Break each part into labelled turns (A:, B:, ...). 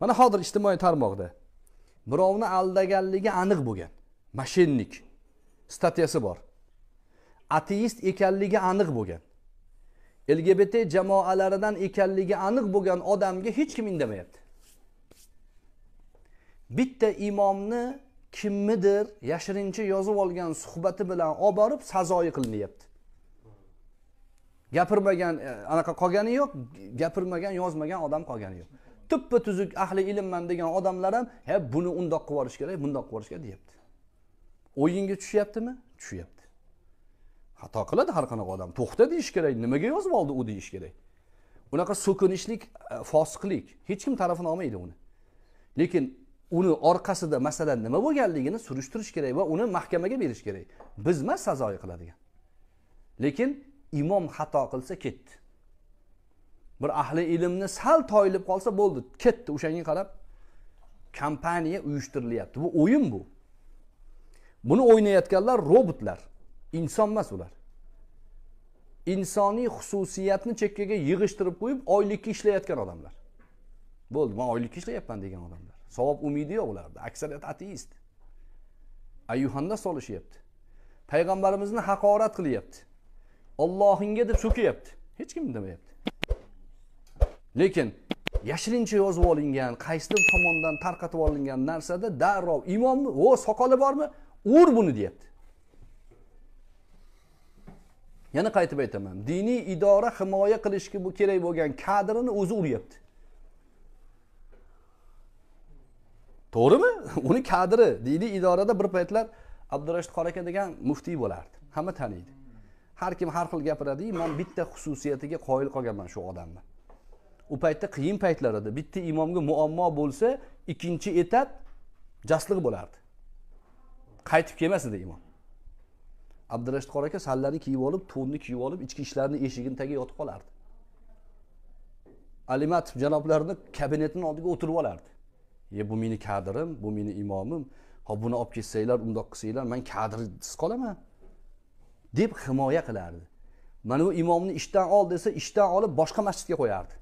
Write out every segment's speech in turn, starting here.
A: mana hozir ijtimoiy tarmoqda birovni aldaganligi aniq bo'lgan mashinnik statyasi bor ateist ekanligi aniq bo'lgan lgbt jamoalaridan ekanligi aniq bo'lgan odamga hech kim indamayapti bitta imomni kimnidir yashirincha yozib olgan suhbati bilan olib borib sazoyi qilinyapti gapirmagan e, anaqa qolgani yo'q gapirmagan yozmagan odam qolgani yo'q tuppa tuzuk ahli ilmman degan odamlar ham ha buni undoq qilib yuborish kerak bundoq qilib yuborish kerak deyapti o'yinga tushyaptimi tushyapti xato qiladi har qanaqa odam to'xta deyish kerak nimaga yozib oldi u deyish kerak unaqa so'kinishlik e, fosiqlik hech kim tarafini olmaydi uni lekin uni orqasida masalan nima bo'lganligini surishtirish kerak va uni mahkamaga berish kerak biz emas sazoyi qiladigan lekin imom xato qilsa ketdi bir ahli ilmni sal toyilib qolsa bo'ldi ketdi o'shanga qarab kompaniya uyushtirilyapti bu o'yin bu buni o'ynayotganlar robotlar inson emas ular insoniy xususiyatni chekkaga yig'ishtirib qo'yib oylikka ishlayotgan odamlar bo'ldi man oylikka ishlayapman degan odamlar savob umidi yo'q ularda aksariyat ateist ayuhanda solishyapti payg'ambarimizni haqorat qilyapti ollohingga deb so'kyapti hech kim indamayapti lekin yashirincha yozib olingan qaysidir tomondan tarqatib olingan narsada darrov imommi o soqoli bormi ur buni deyapti yana qaytib aytaman diniy idora himoya qilishga bu kerak bo'lgan kadrini o'zi uryapti to'g'rimi uni kadri diniy idorada bir paytlar abdurashid qoraka degan muftiy bo'lardi hamma taniydi har kim har xil gapiradiyu man bitta xususiyatiga qoyil qolganman shu odamni u paytda qiyin paytlar edi bitta imomga muammo bo'lsa ikkinchi etap jasliq bo'lardi qaytib kelmas edi imom abdurashid qor aka sallani kiyib olib to'nni kiyib olib ichki ishlarni eshigini tagiga yotib qolardi alimatov janoblarni kabinetini oldiga o'tirib olardi e bu meni kadrim bu meni imomim ho buni olib ketsanglar undoq qilsanglar man kadrsiz qolaman deb himoya qilardi mana bu imomni ishdan ol desa ishdan olib boshqa masjidga qo'yardi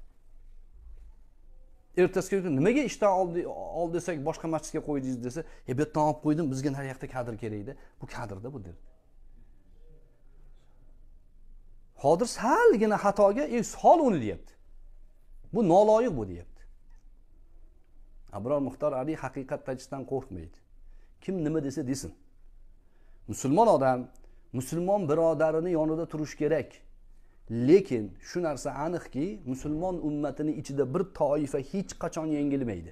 A: ertasi kuni nimaga ishdan ol desak boshqa masjidga qo'ydingiz desa e bu yerdan olib qo'ydim bizga naryoqda kadr kerakda bu kadrda bu dedi hozir salgina xatoga e sol uni deyapti bu noloyiq bu deyapti abror muxtor ali haqiqat aytishdan qo'rqmaydi kim nima desa desin musulmon odam musulmon birodarini yonida turishi kerak lekin shu narsa aniqki musulmon ummatini ichida bir toifa hech qachon yengilmaydi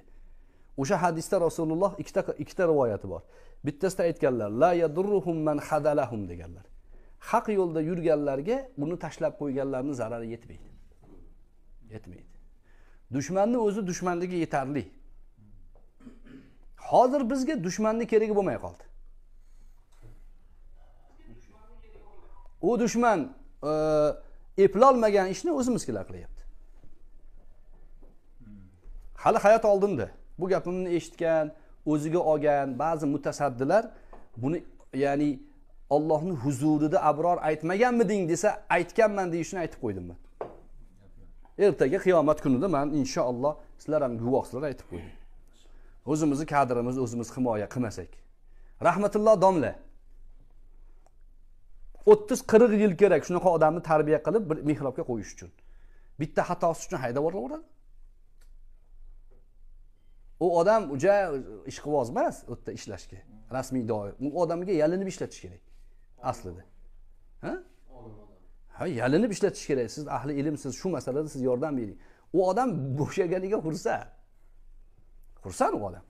A: o'sha hadisda rasululloh ikkita ikkita rivoyati bor bittasida aytganlar la yadurruhum man hadalahum deganlar haq yo'lda yurganlarga uni tashlab qo'yganlarni zarari yetmaydi yetmaydi dushmanni o'zi dushmanligi yetarli hozir bizga dushmanni keragi bo'lmay qoldi u dushman e, eplolmagan ishni o'zimizkilar qilyapti hali hayot oldinda bu gapimni eshitgan o'ziga olgan ba'zi mutasaddilar buni ya'ni ollohni huzurida abror aytmaganmiding desa aytganman deyishini aytib qo'ydim man ertaga qiyomat kunida man inshaalloh sizlar ham guvohsizlar aytib qo'ydim o'zimizni kadrimizni o'zimiz himoya qilmasak rahmatulloh domla o'ttiz qirq yil kerak shunaqa odamni tarbiya qilib bir mehrobga qo'yish uchun bitta xatosi uchun haydab yuboraveradi u odam ja ishqiboz emas u yerda ishlashga rasmiy doir u odamga yalinib ishlatish kerak aslida ha ha yalinib ishlatish kerak siz ahli ilmsiz shu masalada siz yordam bering u odam bo'shaganiga xursand xursand u odam